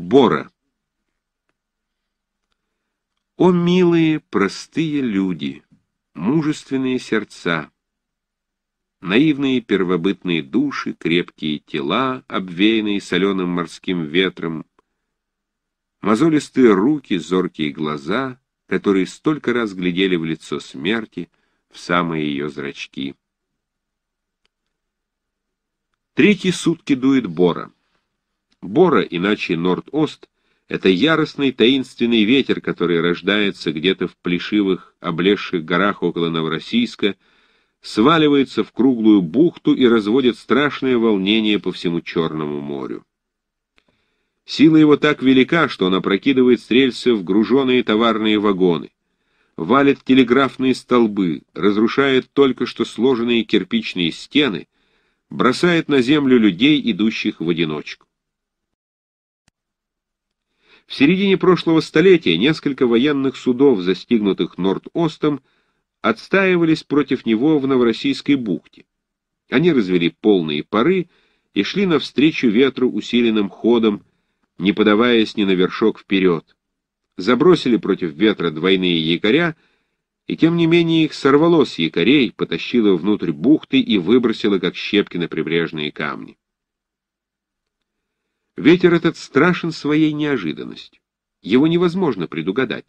Бора. О, милые, простые люди, мужественные сердца, наивные первобытные души, крепкие тела, обвеянные соленым морским ветром, мозолистые руки, зоркие глаза, которые столько раз глядели в лицо смерти, в самые ее зрачки. Третьи сутки дует бора. Бора, иначе Норд-Ост, это яростный таинственный ветер, который рождается где-то в плешивых, облезших горах около Новороссийска, сваливается в круглую бухту и разводит страшное волнение по всему Черному морю. Сила его так велика, что она прокидывает с рельсов груженные товарные вагоны, валит телеграфные столбы, разрушает только что сложенные кирпичные стены, бросает на землю людей, идущих в одиночку. В середине прошлого столетия несколько военных судов, застигнутых Норд-Остом, отстаивались против него в Новороссийской бухте. Они развели полные пары и шли навстречу ветру усиленным ходом, не подаваясь ни на вершок вперед. Забросили против ветра двойные якоря, и тем не менее их сорвало с якорей, потащило внутрь бухты и выбросило, как щепки на прибрежные камни. Ветер этот страшен своей неожиданностью. Его невозможно предугадать.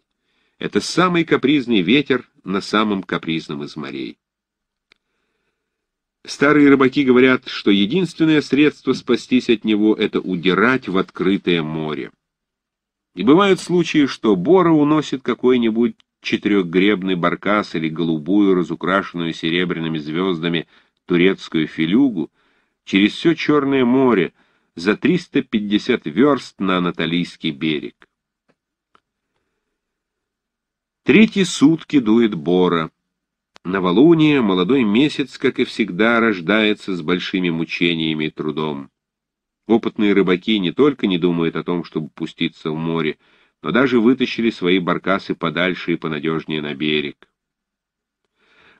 Это самый капризный ветер на самом капризном из морей. Старые рыбаки говорят, что единственное средство спастись от него — это удирать в открытое море. И бывают случаи, что бора уносит какой-нибудь четырехгребный баркас или голубую, разукрашенную серебряными звездами, турецкую филюгу через все Черное море, за 350 верст на Анатолийский берег. Третьи сутки дует бора. Новолуние, молодой месяц, как и всегда, рождается с большими мучениями и трудом. Опытные рыбаки не только не думают о том, чтобы пуститься в море, но даже вытащили свои баркасы подальше и понадежнее на берег.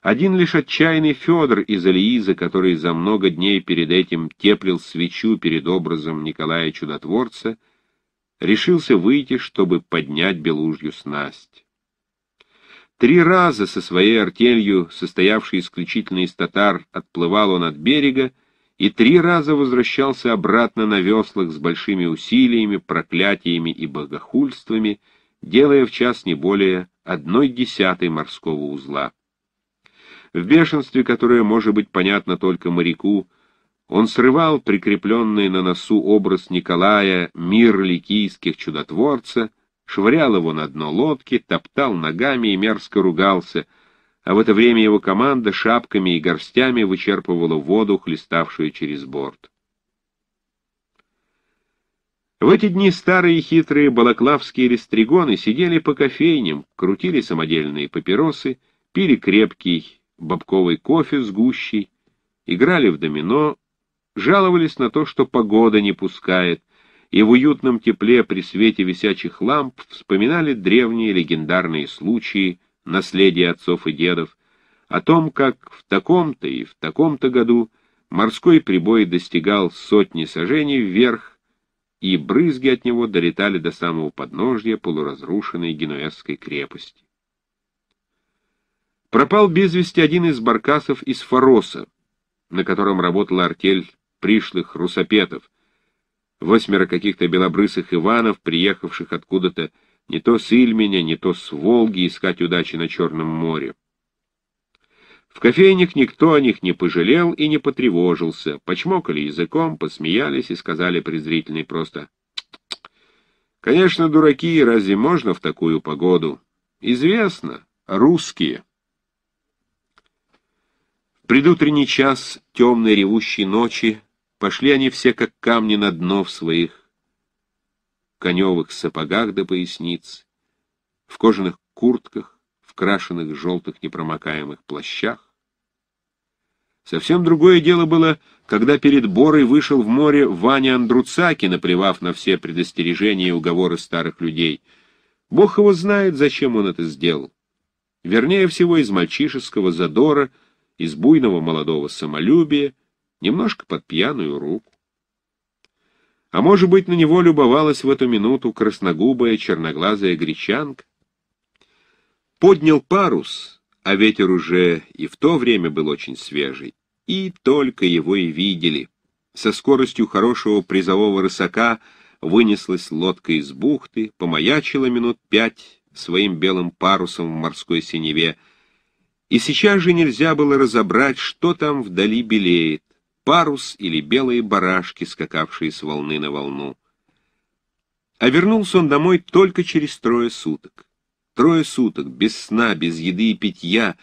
Один лишь отчаянный Федор из Алииза, который за много дней перед этим теплил свечу перед образом Николая Чудотворца, решился выйти, чтобы поднять белужью снасть. Три раза со своей артелью, состоявшей исключительно из татар, отплывал он от берега и три раза возвращался обратно на веслах с большими усилиями, проклятиями и богохульствами, делая в час не более одной десятой морского узла. В бешенстве, которое может быть понятно только моряку, он срывал прикрепленный на носу образ Николая, мир ликийских чудотворца, швырял его на дно лодки, топтал ногами и мерзко ругался, а в это время его команда шапками и горстями вычерпывала воду, хлеставшую через борт. В эти дни старые хитрые балаклавские рестригоны сидели по кофейням, крутили самодельные папиросы, пили крепкий бобковый кофе с гущей, играли в домино, жаловались на то, что погода не пускает, и в уютном тепле при свете висячих ламп вспоминали древние легендарные случаи, наследие отцов и дедов, о том, как в таком-то и в таком-то году морской прибой достигал сотни сажений вверх, и брызги от него долетали до самого подножья полуразрушенной генуэзской крепости. Пропал без вести один из баркасов из Фороса, на котором работала артель пришлых русопетов. Восьмеро каких-то белобрысых Иванов, приехавших откуда-то не то с Ильменя, не то с Волги, искать удачи на Черном море. В кофейнях никто о них не пожалел и не потревожился, почмокали языком, посмеялись и сказали презрительно и просто «Конечно, дураки, разве можно в такую погоду? Известно, русские» предутренний час темной ревущей ночи пошли они все, как камни на дно в своих коневых сапогах до поясниц, в кожаных куртках, в крашеных желтых непромокаемых плащах. Совсем другое дело было, когда перед Борой вышел в море Ваня Андруцаки, наплевав на все предостережения и уговоры старых людей. Бог его знает, зачем он это сделал. Вернее всего, из мальчишеского задора — из буйного молодого самолюбия, немножко под пьяную руку. А может быть, на него любовалась в эту минуту красногубая черноглазая гречанка? Поднял парус, а ветер уже и в то время был очень свежий, и только его и видели. Со скоростью хорошего призового рысака вынеслась лодка из бухты, помаячила минут пять своим белым парусом в морской синеве, и сейчас же нельзя было разобрать, что там вдали белеет — парус или белые барашки, скакавшие с волны на волну. А вернулся он домой только через трое суток. Трое суток, без сна, без еды и питья,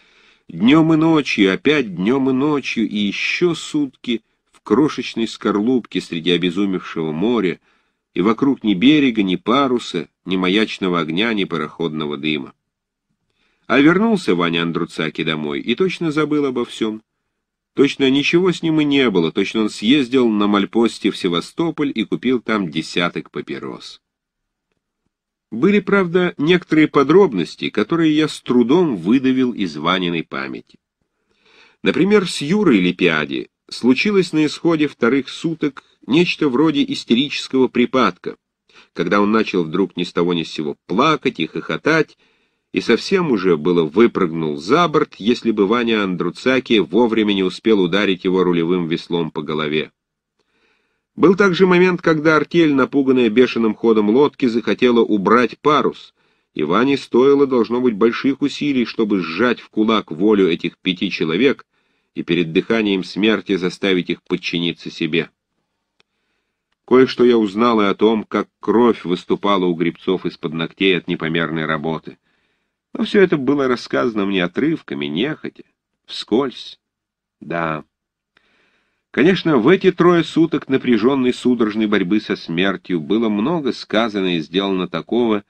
днем и ночью, опять днем и ночью, и еще сутки в крошечной скорлупке среди обезумевшего моря, и вокруг ни берега, ни паруса, ни маячного огня, ни пароходного дыма. А вернулся Ваня Андруцаки домой и точно забыл обо всем. Точно ничего с ним и не было, точно он съездил на мальпосте в Севастополь и купил там десяток папирос. Были, правда, некоторые подробности, которые я с трудом выдавил из Ваниной памяти. Например, с Юрой Лепиади случилось на исходе вторых суток нечто вроде истерического припадка, когда он начал вдруг ни с того ни с сего плакать и хохотать, и совсем уже было выпрыгнул за борт, если бы Ваня Андруцаки вовремя не успел ударить его рулевым веслом по голове. Был также момент, когда артель, напуганная бешеным ходом лодки, захотела убрать парус, и Ване стоило, должно быть, больших усилий, чтобы сжать в кулак волю этих пяти человек и перед дыханием смерти заставить их подчиниться себе. Кое-что я узнал и о том, как кровь выступала у грибцов из-под ногтей от непомерной работы — но все это было рассказано мне отрывками, нехотя, вскользь. Да. Конечно, в эти трое суток напряженной судорожной борьбы со смертью было много сказано и сделано такого,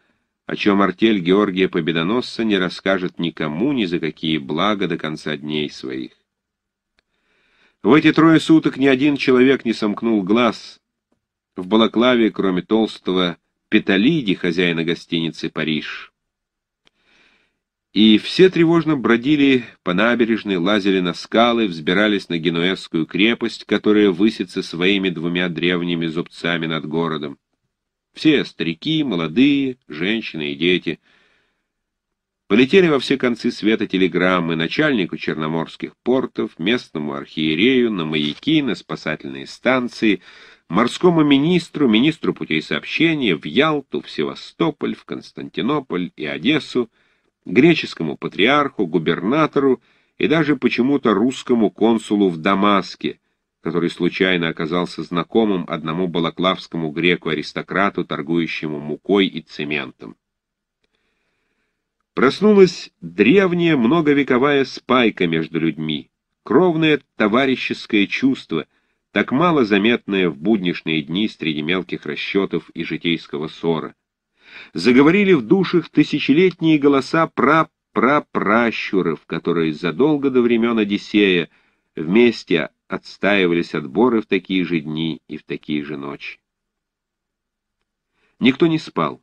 о чем артель Георгия Победоносца не расскажет никому ни за какие блага до конца дней своих. В эти трое суток ни один человек не сомкнул глаз. В Балаклаве, кроме толстого Петалиди, хозяина гостиницы «Париж», и все тревожно бродили по набережной, лазили на скалы, взбирались на Генуэзскую крепость, которая высится своими двумя древними зубцами над городом. Все старики, молодые, женщины и дети. Полетели во все концы света телеграммы начальнику черноморских портов, местному архиерею, на маяки, на спасательные станции, морскому министру, министру путей сообщения, в Ялту, в Севастополь, в Константинополь и Одессу, греческому патриарху, губернатору и даже почему-то русскому консулу в Дамаске, который случайно оказался знакомым одному балаклавскому греку-аристократу, торгующему мукой и цементом. Проснулась древняя многовековая спайка между людьми, кровное товарищеское чувство, так мало заметное в буднишные дни среди мелких расчетов и житейского ссора заговорили в душах тысячелетние голоса прапрапращуров, которые задолго до времен Одиссея вместе отстаивались отборы в такие же дни и в такие же ночи. Никто не спал.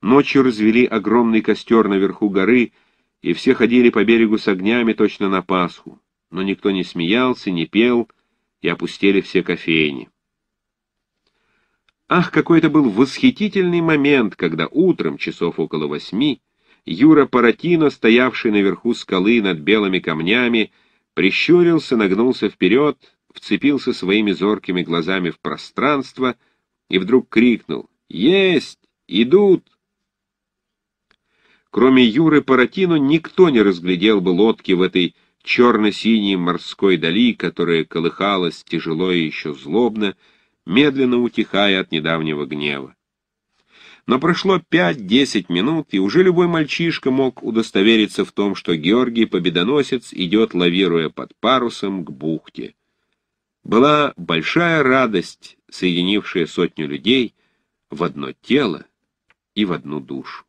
Ночью развели огромный костер наверху горы, и все ходили по берегу с огнями точно на Пасху, но никто не смеялся, не пел, и опустили все кофейни. Ах, какой это был восхитительный момент, когда утром, часов около восьми, Юра Паратино, стоявший наверху скалы над белыми камнями, прищурился, нагнулся вперед, вцепился своими зоркими глазами в пространство и вдруг крикнул «Есть! Идут!» Кроме Юры Паратино никто не разглядел бы лодки в этой черно-синей морской дали, которая колыхалась тяжело и еще злобно, медленно утихая от недавнего гнева. Но прошло 5-10 минут, и уже любой мальчишка мог удостовериться в том, что Георгий Победоносец идет, лавируя под парусом, к бухте. Была большая радость, соединившая сотню людей в одно тело и в одну душу.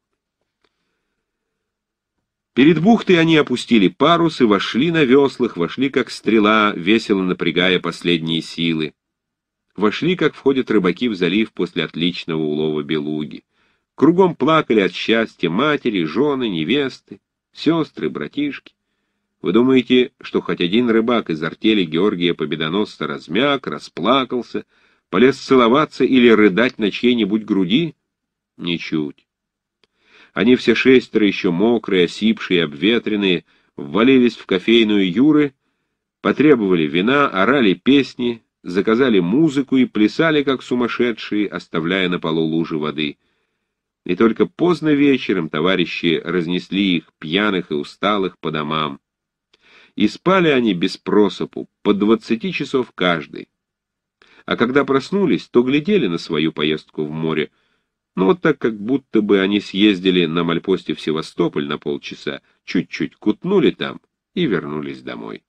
Перед бухтой они опустили парус и вошли на веслах, вошли как стрела, весело напрягая последние силы вошли, как входят рыбаки в залив после отличного улова белуги. Кругом плакали от счастья матери, жены, невесты, сестры, братишки. Вы думаете, что хоть один рыбак из артели Георгия Победоносца размяк, расплакался, полез целоваться или рыдать на чьей-нибудь груди? Ничуть. Они все шестеро, еще мокрые, осипшие, обветренные, ввалились в кофейную Юры, потребовали вина, орали песни, заказали музыку и плясали, как сумасшедшие, оставляя на полу лужи воды. И только поздно вечером товарищи разнесли их, пьяных и усталых, по домам. И спали они без просыпу, по двадцати часов каждый. А когда проснулись, то глядели на свою поездку в море, но вот так как будто бы они съездили на мальпосте в Севастополь на полчаса, чуть-чуть кутнули там и вернулись домой.